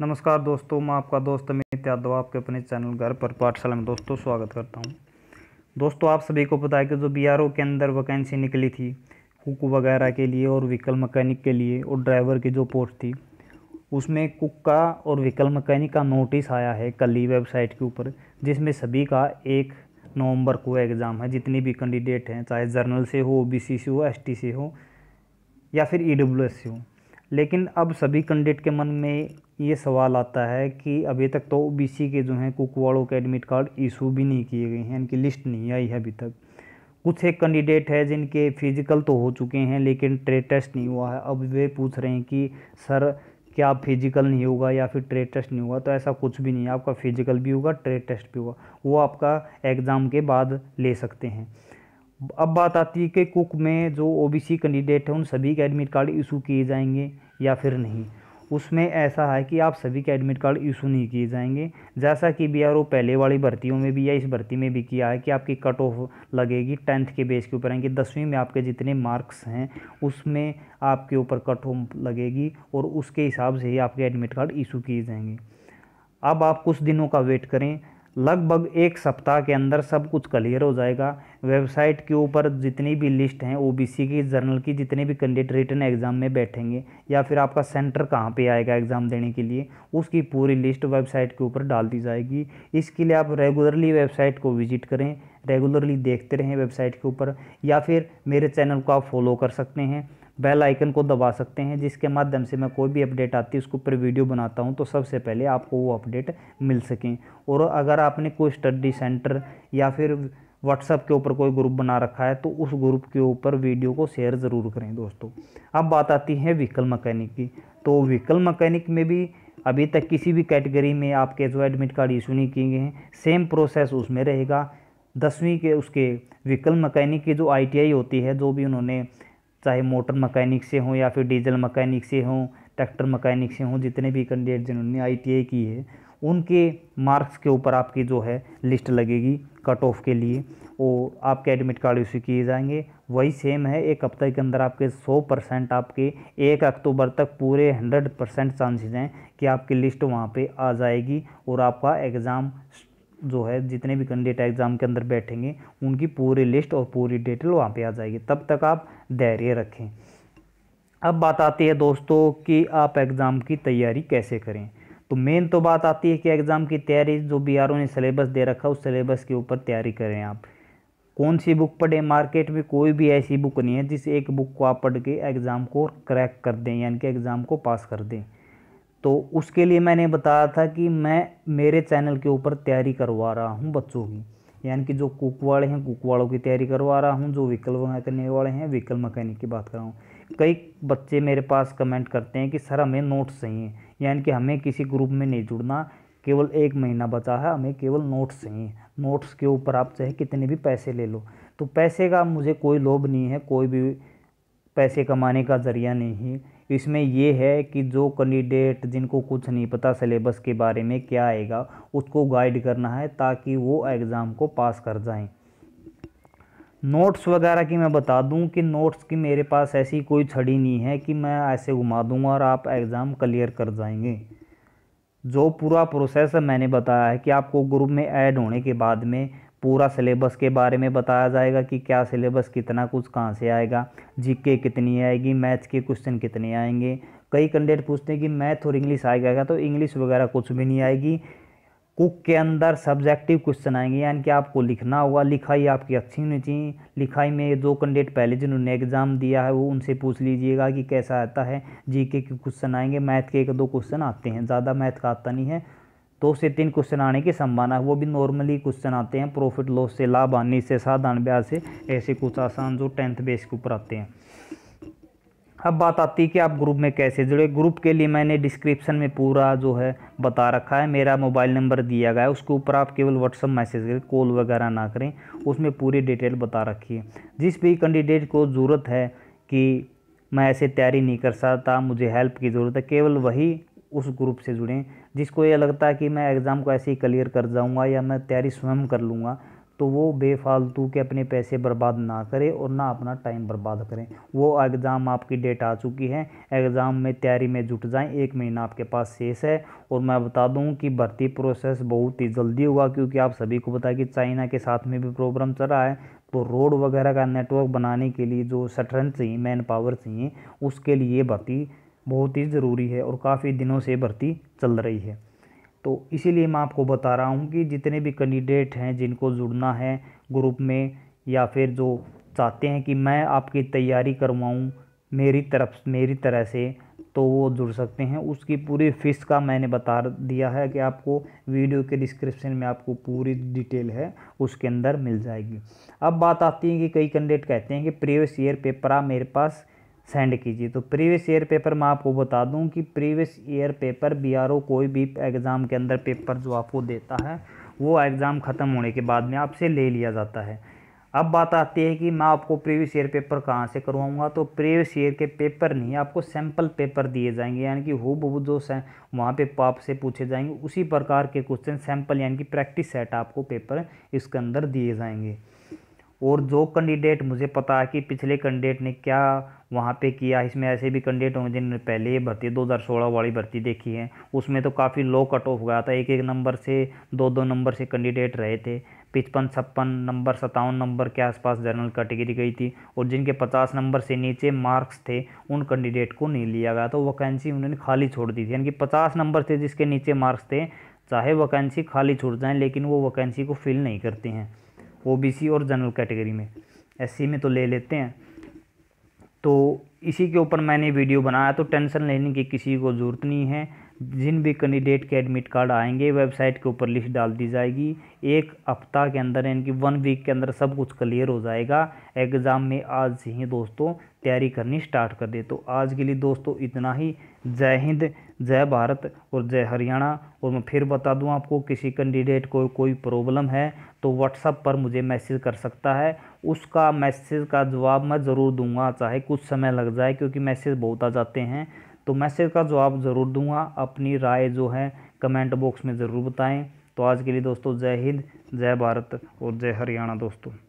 नमस्कार दोस्तों मैं आपका दोस्त अमित यादव आपके अपने चैनल घर पर पाठशाला में दोस्तों स्वागत करता हूं दोस्तों आप सभी को पता है कि जो बी के अंदर वैकेंसी निकली थी कुक वगैरह के लिए और व्हीकल मकैनिक के लिए और ड्राइवर की जो पोस्ट थी उसमें कुक का और व्हीकल मकैनिक का नोटिस आया है कल ही वेबसाइट के ऊपर जिसमें सभी का एक नवंबर को एग्ज़ाम है जितनी भी कैंडिडेट हैं चाहे जर्नल से हो ओबीसी से हो एस से हो या फिर ई e से हो लेकिन अब सभी कैंडिडेट के मन में ये सवाल आता है कि अभी तक तो ओबीसी के जो हैं कुकवाड़ों के एडमिट कार्ड इशू भी नहीं किए गए हैं इनकी लिस्ट नहीं आई है अभी तक कुछ एक कैंडिडेट है जिनके फिजिकल तो हो चुके हैं लेकिन ट्रेड टेस्ट नहीं हुआ है अब वे पूछ रहे हैं कि सर क्या फिजिकल नहीं होगा या फिर ट्रेड टेस्ट नहीं होगा तो ऐसा कुछ भी नहीं है आपका फिजिकल भी होगा ट्रेड टेस्ट भी होगा वो आपका एग्ज़ाम के बाद ले सकते हैं अब बात आती है कि कुक में जो ओबीसी कैंडिडेट हैं उन सभी के एडमिट कार्ड इशू किए जाएंगे या फिर नहीं उसमें ऐसा है कि आप सभी के एडमिट कार्ड इशू नहीं किए जाएंगे जैसा कि बी आर पहले वाली भर्तियों में भी या इस भर्ती में भी किया है कि आपकी कट ऑफ लगेगी टेंथ के बेस के ऊपर आएंगे दसवीं में आपके जितने मार्क्स हैं उसमें आपके ऊपर कट ऑफ लगेगी और उसके हिसाब से ही आपके एडमिट कार्ड इशू किए जाएंगे अब आप कुछ दिनों का वेट करें लगभग एक सप्ताह के अंदर सब कुछ क्लियर हो जाएगा वेबसाइट के ऊपर जितनी भी लिस्ट हैं ओबीसी की जर्नल की जितने भी कैंडिडेट रिटर्न एग्ज़ाम में बैठेंगे या फिर आपका सेंटर कहाँ पे आएगा एग्ज़ाम देने के लिए उसकी पूरी लिस्ट वेबसाइट के ऊपर डाल दी जाएगी इसके लिए आप रेगुलरली वेबसाइट को विजिट करें रेगुलरली देखते रहें वेबसाइट के ऊपर या फिर मेरे चैनल को आप फॉलो कर सकते हैं बेल आइकन को दबा सकते हैं जिसके माध्यम से मैं कोई भी अपडेट आती है उसके ऊपर वीडियो बनाता हूँ तो सबसे पहले आपको वो अपडेट मिल सकें और अगर आपने कोई स्टडी सेंटर या फिर व्हाट्सअप के ऊपर कोई ग्रुप बना रखा है तो उस ग्रुप के ऊपर वीडियो को शेयर ज़रूर करें दोस्तों अब बात आती है व्हीकल मकैनिक की तो व्हीकल मकैनिक में भी अभी तक किसी भी कैटेगरी में आपके जो एडमिट कार्ड इशू नहीं किए गए हैं सेम प्रोसेस उसमें रहेगा दसवीं के उसके व्हीकल मकैनिक की जो आईटीआई होती है जो भी उन्होंने चाहे मोटर मकैनिक से हों या फिर डीजल मकैनिक से हों ट्रैक्टर मकैनिक से हों जितने भी कैंडिडेट जिन्होंने आई की है उनके मार्क्स के ऊपर आपकी जो है लिस्ट लगेगी कट ऑफ के लिए वो आपके एडमिट कार्ड इशू किए जाएंगे वही सेम है एक हफ्ते के अंदर आपके 100 परसेंट आपके एक अक्टूबर तक पूरे 100 परसेंट चांसेज हैं कि आपकी लिस्ट वहाँ पे आ जाएगी और आपका एग्ज़ाम जो है जितने भी कैंडिडेट एग्ज़ाम के अंदर बैठेंगे उनकी पूरी लिस्ट और पूरी डिटेल वहाँ पे आ जाएगी तब तक आप धैर्य रखें अब बात आती है दोस्तों कि आप एग्ज़ाम की तैयारी कैसे करें तो मेन तो बात आती है कि एग्ज़ाम की तैयारी जो बी ने सिलेबस दे रखा उस सिलेबस के ऊपर तैयारी करें आप कौन सी बुक पढ़ें मार्केट में कोई भी ऐसी बुक नहीं है जिस एक बुक को आप पढ़ के एग्ज़ाम को क्रैक कर दें यानी कि एग्ज़ाम को पास कर दें तो उसके लिए मैंने बताया था कि मैं मेरे चैनल के ऊपर तैयारी करवा रहा हूँ बच्चों की यानी कि जो कुक वाले हैं कुक वालों की तैयारी करवा रहा हूँ जो व्हीकल करने वाले हैं व्हीकल मकैनिक की बात कर रहा हूँ कई बच्चे मेरे पास कमेंट करते हैं कि सर हमें नोट्स चाहिए यानी कि हमें किसी ग्रुप में नहीं जुड़ना केवल एक महीना बचा है हमें केवल नोट्स चाहिए नोट्स के ऊपर आप चाहे कितने भी पैसे ले लो तो पैसे का मुझे कोई लोभ नहीं है कोई भी पैसे कमाने का ज़रिया नहीं इसमें ये है कि जो कैंडिडेट जिनको कुछ नहीं पता सिलेबस के बारे में क्या आएगा उसको गाइड करना है ताकि वो एग्ज़ाम को पास कर जाएं नोट्स वगैरह की मैं बता दूं कि नोट्स की मेरे पास ऐसी कोई छड़ी नहीं है कि मैं ऐसे घुमा दूंगा और आप एग्ज़ाम क्लियर कर जाएंगे जो पूरा प्रोसेस मैंने बताया है कि आपको ग्रुप में ऐड होने के बाद में पूरा सिलेबस के बारे में बताया जाएगा कि क्या सिलेबस कितना कुछ कहाँ से आएगा जीके कितनी आएगी मैथ्स के क्वेश्चन कितने आएंगे कई कैंडिडेट पूछते हैं कि मैथ और इंग्लिश आएगा तो इंग्लिश वगैरह कुछ भी नहीं आएगी कुक के अंदर सब्जेक्टिव क्वेश्चन आएंगे यानी कि आपको लिखना होगा लिखाई आपकी अच्छी होनी चाहिए लिखाई में जो कैंडिडेट पहले जिन्होंने एग्ज़ाम दिया है वो उनसे पूछ लीजिएगा कि कैसा आता है जीके के क्वेश्चन आएंगे मैथ के एक दो क्वेश्चन आते हैं ज़्यादा मैथ का आता नहीं है दो तो से तीन क्वेश्चन आने की संभावना है वो भी नॉर्मली क्वेश्चन आते हैं प्रॉफिट लॉस से लाभ हानि से साधारण ब्याज से ऐसे कुछ आसान जो टेंथ बेस के ऊपर आते हैं अब बात आती है कि आप ग्रुप में कैसे जुड़े ग्रुप के लिए मैंने डिस्क्रिप्शन में पूरा जो है बता रखा है मेरा मोबाइल नंबर दिया गया है उसके ऊपर आप केवल व्हाट्सअप मैसेज करें कॉल वगैरह ना करें उसमें पूरी डिटेल बता रखी है जिस भी कैंडिडेट को ज़रूरत है कि मैं ऐसे तैयारी नहीं कर सकता मुझे हेल्प की ज़रूरत है केवल वही उस ग्रुप से जुड़ें जिसको ये लगता है कि मैं एग्ज़ाम को ऐसे ही क्लियर कर जाऊँगा या मैं तैयारी स्वयं कर लूँगा तो वो बेफालतू के अपने पैसे बर्बाद ना करें और ना अपना टाइम बर्बाद करें वो एग्ज़ाम आपकी डेट आ चुकी है एग्ज़ाम में तैयारी में जुट जाएं एक महीना आपके पास शेष है और मैं बता दूं कि भर्ती प्रोसेस बहुत ही जल्दी हुआ क्योंकि आप सभी को पता है कि चाइना के साथ में भी प्रॉब्लम चल रहा है तो रोड वगैरह का नेटवर्क बनाने के लिए जो सटरन चाहिए मैन पावर चाहिए उसके लिए भर्ती बहुत ही ज़रूरी है और काफ़ी दिनों से भर्ती चल रही है तो इसीलिए मैं आपको बता रहा हूँ कि जितने भी कैंडिडेट हैं जिनको जुड़ना है ग्रुप में या फिर जो चाहते हैं कि मैं आपकी तैयारी करवाऊँ मेरी तरफ मेरी तरह से तो वो जुड़ सकते हैं उसकी पूरी फ़ीस का मैंने बता दिया है कि आपको वीडियो के डिस्क्रिप्शन में आपको पूरी डिटेल है उसके अंदर मिल जाएगी अब बात आती है कि कई कैंडिडेट कहते हैं कि प्रीवियस ईयर पेपर आ मेरे पास सेंड कीजिए तो प्रीवियस ईयर पेपर मैं आपको बता दूं कि प्रीवियस ईयर पेपर बीआरओ कोई भी एग्ज़ाम के अंदर पेपर जो आपको देता है वो एग्ज़ाम ख़त्म होने के बाद में आपसे ले लिया जाता है अब बात आती है कि मैं आपको प्रीवियस ईयर पेपर कहाँ से करवाऊँगा तो प्रीवियस ईयर के पेपर नहीं आपको सैम्पल पेपर दिए जाएंगे यानी कि हो बहु जो वहाँ पे पाप से पूछे जाएंगे उसी प्रकार के क्वेश्चन सैम्पल यानी कि प्रैक्टिस सेट आपको पेपर इसके अंदर दिए जाएंगे और जो कैंडिडेट मुझे पता है कि पिछले कैंडिडेट ने क्या वहाँ पे किया इसमें ऐसे भी कैंडिडेट होंगे जिन्होंने पहले ये भर्ती 2016 वाली भर्ती देखी है उसमें तो काफ़ी लो कट ऑफ गया था एक एक नंबर से दो दो नंबर से कैंडिडेट रहे थे पचपन छप्पन नंबर सतावन नंबर के आसपास जनरल कैटेगरी गई थी और जिनके पचास नंबर से नीचे मार्क्स थे उन कैंडिडेट को नहीं लिया गया तो वैकेंसी उन्होंने खाली छोड़ दी थी यानी कि पचास नंबर से जिसके नीचे मार्क्स थे चाहे वैकेंसी खाली छूट जाएँ लेकिन वो वैकेंसी को फिल नहीं करते हैं सी और जनरल कैटेगरी में सी में तो ले लेते हैं तो इसी के ऊपर मैंने वीडियो बनाया तो टेंशन लेने की किसी को ज़रूरत नहीं है जिन भी कैंडिडेट के एडमिट कार्ड आएंगे वेबसाइट के ऊपर लिस्ट डाल दी जाएगी एक हफ्ता के अंदर यानी कि वन वीक के अंदर सब कुछ क्लियर हो जाएगा एग्ज़ाम में आज से ही दोस्तों तैयारी करनी स्टार्ट कर दे तो आज के लिए दोस्तों इतना ही जय हिंद जय भारत और जय हरियाणा और मैं फिर बता दूं आपको किसी कैंडिडेट को कोई प्रॉब्लम है तो व्हाट्सअप पर मुझे मैसेज कर सकता है उसका मैसेज का जवाब मैं ज़रूर दूंगा चाहे कुछ समय लग जाए क्योंकि मैसेज बहुत आ जाते हैं तो मैसेज का जवाब ज़रूर दूंगा अपनी राय जो है कमेंट बॉक्स में ज़रूर बताएं तो आज के लिए दोस्तों जय हिंद जय भारत और जय हरियाणा दोस्तों